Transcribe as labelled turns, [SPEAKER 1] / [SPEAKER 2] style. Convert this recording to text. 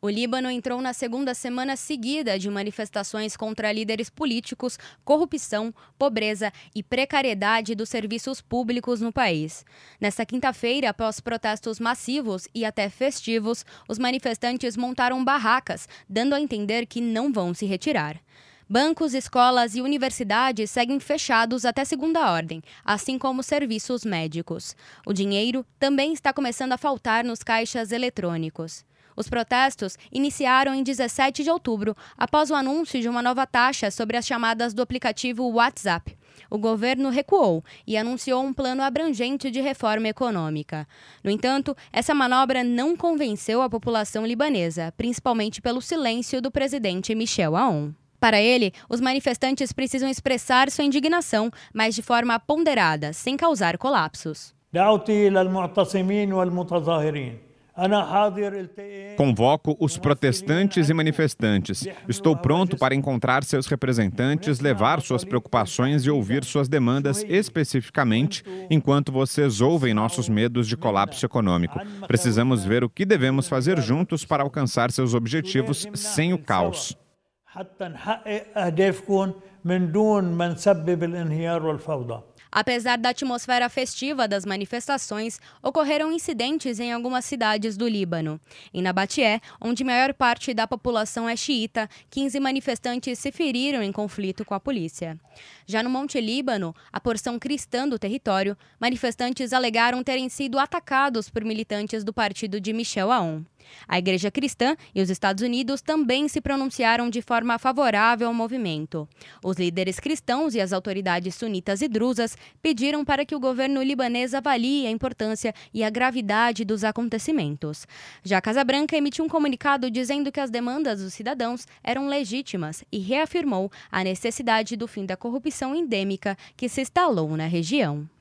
[SPEAKER 1] O Líbano entrou na segunda semana seguida de manifestações contra líderes políticos, corrupção, pobreza e precariedade dos serviços públicos no país. Nesta quinta-feira, após protestos massivos e até festivos, os manifestantes montaram barracas, dando a entender que não vão se retirar. Bancos, escolas e universidades seguem fechados até segunda ordem, assim como serviços médicos. O dinheiro também está começando a faltar nos caixas eletrônicos. Os protestos iniciaram em 17 de outubro, após o anúncio de uma nova taxa sobre as chamadas do aplicativo WhatsApp. O governo recuou e anunciou um plano abrangente de reforma econômica. No entanto, essa manobra não convenceu a população libanesa, principalmente pelo silêncio do presidente Michel Aoun. Para ele, os manifestantes precisam expressar sua indignação, mas de forma ponderada, sem causar colapsos.
[SPEAKER 2] Convoco os protestantes e manifestantes. Estou pronto para encontrar seus representantes, levar suas preocupações e ouvir suas demandas especificamente, enquanto vocês ouvem nossos medos de colapso econômico. Precisamos ver o que devemos fazer juntos para alcançar seus objetivos sem o caos.
[SPEAKER 1] Apesar da atmosfera festiva das manifestações, ocorreram incidentes em algumas cidades do Líbano. Em Nabatié, onde maior parte da população é xiita, 15 manifestantes se feriram em conflito com a polícia. Já no Monte Líbano, a porção cristã do território, manifestantes alegaram terem sido atacados por militantes do partido de Michel Aoun. A Igreja Cristã e os Estados Unidos também se pronunciaram de forma favorável ao movimento. Os líderes cristãos e as autoridades sunitas e drusas pediram para que o governo libanês avalie a importância e a gravidade dos acontecimentos. Já a Casa Branca emitiu um comunicado dizendo que as demandas dos cidadãos eram legítimas e reafirmou a necessidade do fim da corrupção endêmica que se instalou na região.